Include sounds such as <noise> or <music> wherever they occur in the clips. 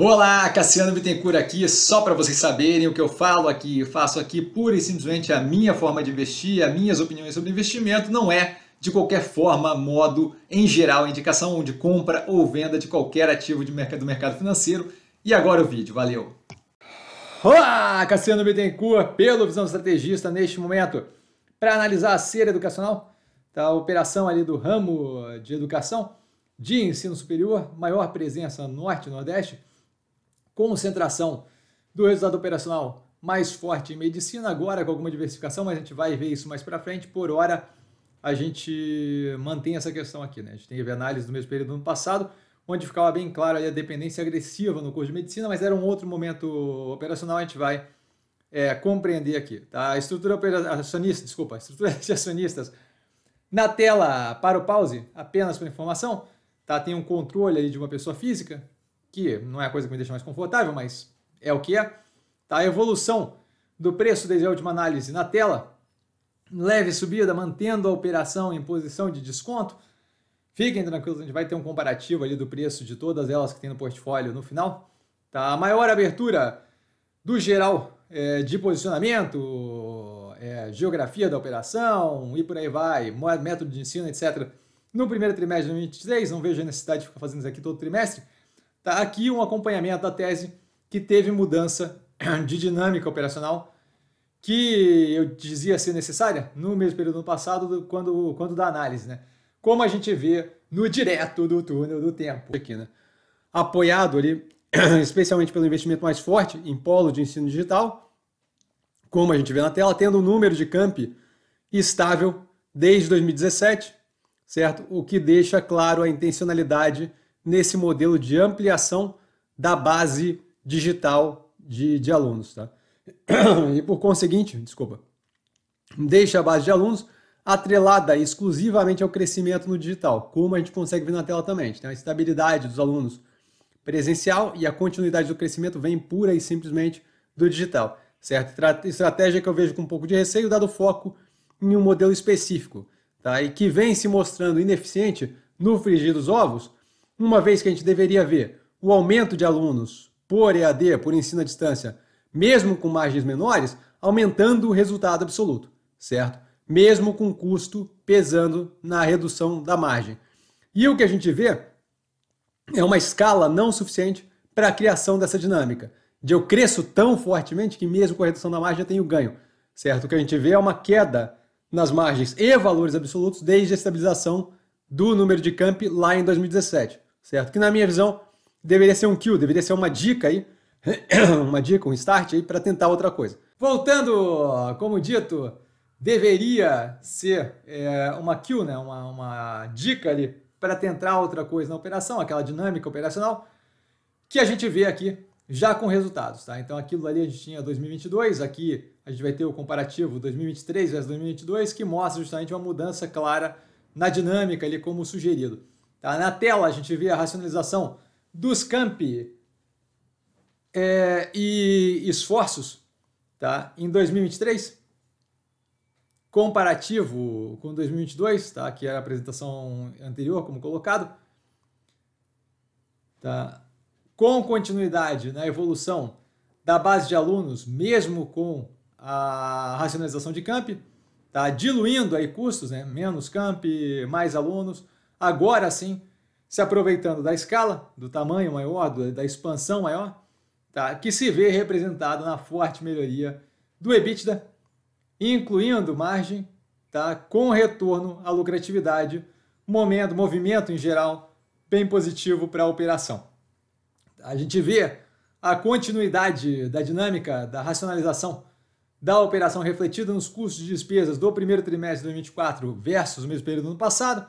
Olá, Cassiano Bittencourt aqui, só para vocês saberem o que eu falo aqui, eu faço aqui pura e simplesmente a minha forma de investir, as minhas opiniões sobre investimento, não é de qualquer forma, modo, em geral, indicação de compra ou venda de qualquer ativo de mercado, do mercado financeiro. E agora o vídeo, valeu! Olá, Cassiano Bittencourt, pelo Visão Estrategista, neste momento, para analisar a ser educacional, da tá, operação ali do ramo de educação de ensino superior, maior presença norte e nordeste, concentração do resultado operacional mais forte em medicina, agora com alguma diversificação, mas a gente vai ver isso mais para frente. Por hora, a gente mantém essa questão aqui. Né? A gente teve análise do mesmo período do ano passado, onde ficava bem claro a dependência agressiva no curso de medicina, mas era um outro momento operacional, a gente vai é, compreender aqui. Tá? A estrutura operacionista, desculpa, a estrutura <laughs> de acionistas na tela para o pause, apenas para informação, tá? tem um controle ali de uma pessoa física, que não é a coisa que me deixa mais confortável, mas é o que é. Tá? A evolução do preço desde a última análise na tela, leve subida, mantendo a operação em posição de desconto. Fiquem tranquilos, a gente vai ter um comparativo ali do preço de todas elas que tem no portfólio no final. Tá? A maior abertura do geral é, de posicionamento, é, geografia da operação e por aí vai, método de ensino, etc. No primeiro trimestre de 2023, não vejo a necessidade de ficar fazendo isso aqui todo trimestre. Tá aqui um acompanhamento da tese que teve mudança <clears throat> de dinâmica operacional que eu dizia ser necessária no mesmo período do passado, quando, quando da análise, né? Como a gente vê no direto do túnel do tempo aqui, né? Apoiado ali, <clears throat> especialmente pelo investimento mais forte em polo de ensino digital, como a gente vê na tela, tendo um número de campi estável desde 2017, certo? O que deixa claro a intencionalidade nesse modelo de ampliação da base digital de, de alunos. Tá? <clears throat> E por conseguinte, desculpa, deixa a base de alunos atrelada exclusivamente ao crescimento no digital, como a gente consegue ver na tela também. Então, a estabilidade dos alunos presencial e a continuidade do crescimento vem pura e simplesmente do digital, certo? Estratégia que eu vejo com um pouco de receio, dado o foco em um modelo específico, tá? E que vem se mostrando ineficiente no frigir dos ovos, uma vez que a gente deveria ver o aumento de alunos por EAD, por ensino à distância, mesmo com margens menores, aumentando o resultado absoluto, certo? Mesmo com custo pesando na redução da margem. E o que a gente vê é uma escala não suficiente para a criação dessa dinâmica, de eu cresço tão fortemente que mesmo com a redução da margem eu tenho ganho, certo? O que a gente vê é uma queda nas margens e valores absolutos desde a estabilização do número de camp lá em 2017 certo? Que na minha visão deveria ser um kill, deveria ser uma dica aí, <clears throat> uma dica, um start aí para tentar outra coisa. Voltando, como dito, deveria ser é, uma kill, né? uma, uma dica ali para tentar outra coisa na operação, aquela dinâmica operacional que a gente vê aqui já com resultados, tá? Então aquilo ali a gente tinha 2022, aqui a gente vai ter o comparativo 2023 versus 2022 que mostra justamente uma mudança clara na dinâmica ali como sugerido. Tá? Na tela a gente vê a racionalização dos campi é, e esforços tá? em 2023, comparativo com 2022, tá? que era a apresentação anterior, como colocado, tá? com continuidade na evolução da base de alunos, mesmo com a racionalização de camp, tá? diluindo aí custos, né? menos camp, mais alunos, agora sim, se aproveitando da escala, do tamanho maior, da expansão maior, tá? que se vê representado na forte melhoria do EBITDA, incluindo margem, tá? com retorno à lucratividade, momento, movimento em geral bem positivo para a operação. A gente vê a continuidade da dinâmica da racionalização da operação refletida nos custos de despesas do primeiro trimestre de 2024 versus o mesmo período do ano passado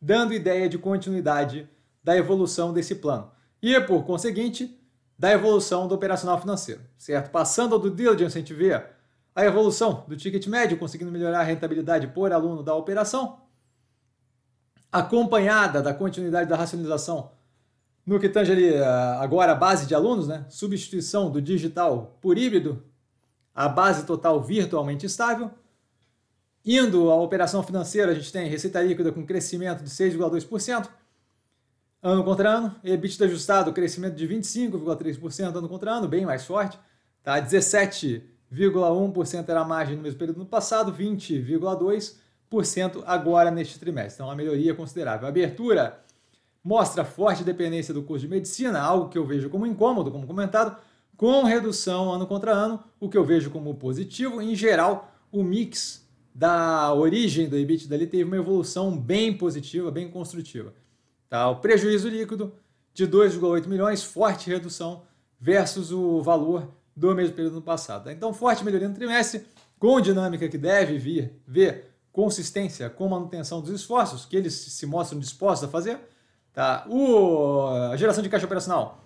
dando ideia de continuidade da evolução desse plano e, por conseguinte, da evolução do operacional financeiro, certo? Passando do diligence, a gente vê a evolução do ticket médio, conseguindo melhorar a rentabilidade por aluno da operação, acompanhada da continuidade da racionalização no que tange ali eh, agora a base de alunos, né? Substituição do digital por híbrido, a base total virtualmente estável, Indo à operação financeira, a gente tem receita líquida com crescimento de 6,2% ano contra ano, EBITDA ajustado, crescimento de 25,3% ano contra ano, bem mais forte, tá? 17,1% era a margem no mesmo período no passado, 20,2% agora neste trimestre. Então, uma melhoria considerável. A abertura mostra forte dependência do curso de medicina, algo que eu vejo como incômodo, como comentado, com redução ano contra ano, o que eu vejo como positivo. Em geral, o mix da origem do EBITDA ali teve uma evolução bem positiva, bem construtiva. Tá? O prejuízo líquido de 2,8 milhões, forte redução versus o valor do mesmo período no passado. Tá? Então, forte melhoria no trimestre, com dinâmica que deve vir, ver consistência com manutenção dos esforços, que eles se mostram dispostos a fazer. Tá? O, a geração de caixa operacional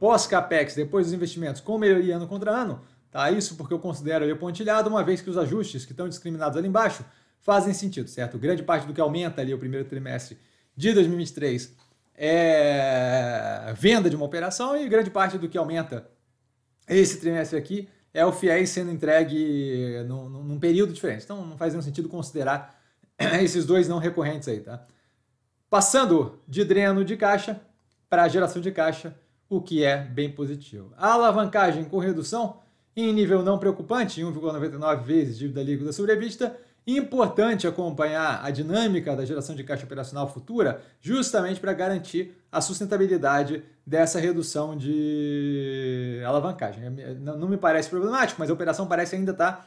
pós-CAPEX, depois dos investimentos, com melhoria ano contra ano, Tá? Isso porque eu considero o pontilhado, uma vez que os ajustes que estão discriminados ali embaixo fazem sentido, certo? Grande parte do que aumenta ali o primeiro trimestre de 2023 é venda de uma operação e grande parte do que aumenta esse trimestre aqui é o FIEI sendo entregue num, num período diferente. Então não faz nenhum sentido considerar <clears throat> esses dois não recorrentes aí, tá? Passando de dreno de caixa para geração de caixa, o que é bem positivo. A alavancagem com redução em nível não preocupante, 1,99 vezes dívida líquida sobre importante acompanhar a dinâmica da geração de caixa operacional futura, justamente para garantir a sustentabilidade dessa redução de alavancagem. É, é, não me parece problemático, mas a operação parece ainda estar tá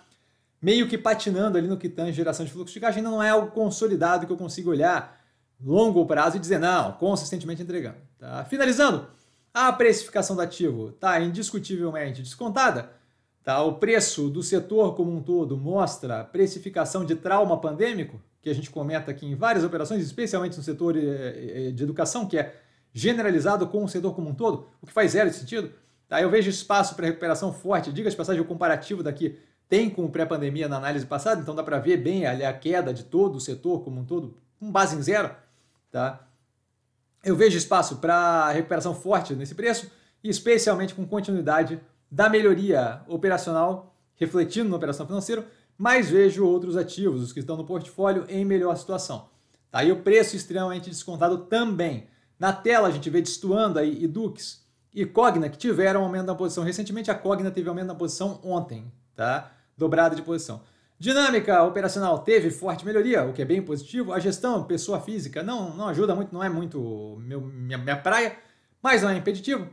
meio que patinando ali no que tange geração de fluxo de caixa, ainda não é algo consolidado que eu consigo olhar longo prazo e dizer não, consistentemente entregando. Tá? Finalizando, a precificação do ativo está indiscutivelmente descontada Tá? O preço do setor como um todo mostra precificação de trauma pandêmico, que a gente comenta aqui em várias operações, especialmente no setor eh, eh, de educação, que é generalizado com o setor como um todo, o que faz zero sentido. Tá? Eu vejo espaço para recuperação forte. Diga de passagem, o comparativo daqui tem com o pré-pandemia na análise passada, então dá para ver bem a queda de todo o setor como um todo, com base em zero. Tá? Eu vejo espaço para recuperação forte nesse preço, e especialmente com continuidade da melhoria operacional refletindo na operação financeira, mas vejo outros ativos, os que estão no portfólio, em melhor situação. Tá aí o preço extremamente descontado também. Na tela a gente vê destoando aí Edux e Cogna, que tiveram aumento na posição recentemente. A Cogna teve aumento na posição ontem, tá? Dobrada de posição. Dinâmica operacional teve forte melhoria, o que é bem positivo. A gestão, pessoa física, não, não ajuda muito, não é muito meu, minha, minha praia, mas não é impeditivo.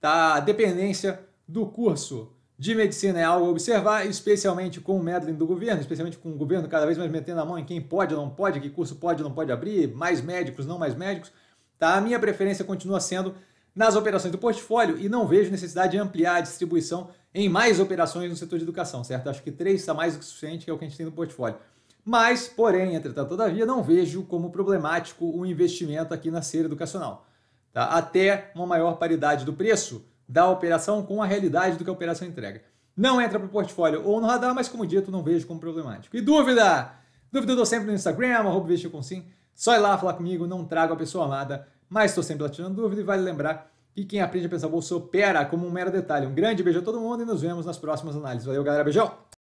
Tá? A dependência do curso de medicina é algo a observar, especialmente com o meddling do governo, especialmente com o governo cada vez mais metendo a mão em quem pode ou não pode, que curso pode ou não pode abrir, mais médicos, não mais médicos. Tá? A minha preferência continua sendo nas operações do portfólio e não vejo necessidade de ampliar a distribuição em mais operações no setor de educação, certo? Acho que três está mais do que suficiente, que é o que a gente tem no portfólio. Mas, porém, entretanto, todavia, não vejo como problemático o investimento aqui na ceira educacional. Tá? Até uma maior paridade do preço, da operação com a realidade do que a operação entrega. Não entra para o portfólio ou no radar, mas como dito, não vejo como problemático. E dúvida? Dúvida eu dou sempre no Instagram, arroba Só ir lá falar comigo, não trago a pessoa amada, mas estou sempre lá tirando dúvida e vale lembrar que quem aprende a pensar bolsa opera como um mero detalhe. Um grande beijo a todo mundo e nos vemos nas próximas análises. Valeu, galera. Beijão!